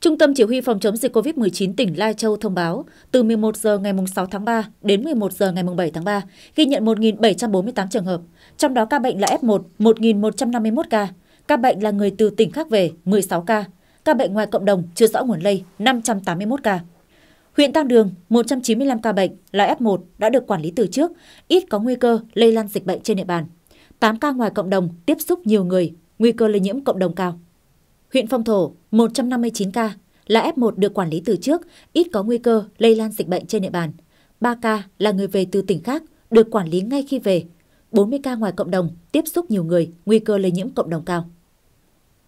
Trung tâm Chỉ huy Phòng chống dịch COVID-19 tỉnh Lai Châu thông báo, từ 11 giờ ngày 6 tháng 3 đến 11 giờ ngày 7 tháng 3, ghi nhận 1.748 trường hợp, trong đó ca bệnh là F1 1.151 ca, ca bệnh là người từ tỉnh khác về 16 ca, ca bệnh ngoài cộng đồng chưa rõ nguồn lây 581 ca. Huyện Tam Đường, 195 ca bệnh là F1 đã được quản lý từ trước, ít có nguy cơ lây lan dịch bệnh trên địa bàn. 8 ca ngoài cộng đồng tiếp xúc nhiều người, nguy cơ lây nhiễm cộng đồng cao. Huyện Phong Thổ 159 ca là F1 được quản lý từ trước, ít có nguy cơ lây lan dịch bệnh trên địa bàn. 3 ca là người về từ tỉnh khác, được quản lý ngay khi về. 40 ca ngoài cộng đồng, tiếp xúc nhiều người, nguy cơ lây nhiễm cộng đồng cao.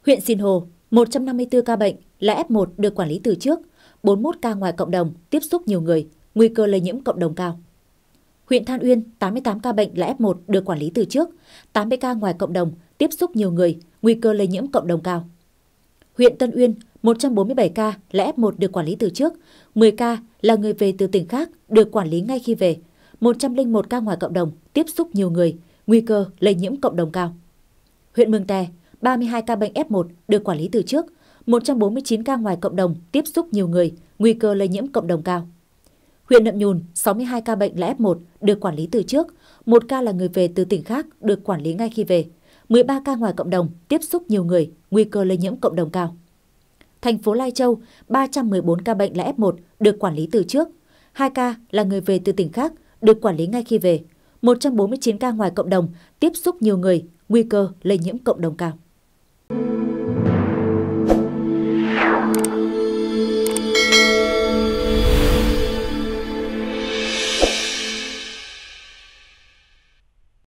Huyện Sinh Hồ 154 ca bệnh là F1 được quản lý từ trước, 41 ca ngoài cộng đồng, tiếp xúc nhiều người, nguy cơ lây nhiễm cộng đồng cao. Huyện Than Uyên, 88 ca bệnh là F1 được quản lý từ trước, 80 ca ngoài cộng đồng, tiếp xúc nhiều người, nguy cơ lây nhiễm cộng đồng cao. Huyện Tân Uyên 147 ca là F1 được quản lý từ trước, 10 ca là người về từ tỉnh khác được quản lý ngay khi về, 101 ca ngoài cộng đồng tiếp xúc nhiều người, nguy cơ lây nhiễm cộng đồng cao. Huyện Mường Tè 32 ca bệnh F1 được quản lý từ trước, 149 ca ngoài cộng đồng tiếp xúc nhiều người, nguy cơ lây nhiễm cộng đồng cao. Huyện Nậm Nhùn 62 ca bệnh là F1 được quản lý từ trước, 1 ca là người về từ tỉnh khác được quản lý ngay khi về. 13 ca ngoài cộng đồng, tiếp xúc nhiều người, nguy cơ lây nhiễm cộng đồng cao. Thành phố Lai Châu, 314 ca bệnh là F1 được quản lý từ trước, 2 ca là người về từ tỉnh khác được quản lý ngay khi về, 149 ca ngoài cộng đồng, tiếp xúc nhiều người, nguy cơ lây nhiễm cộng đồng cao.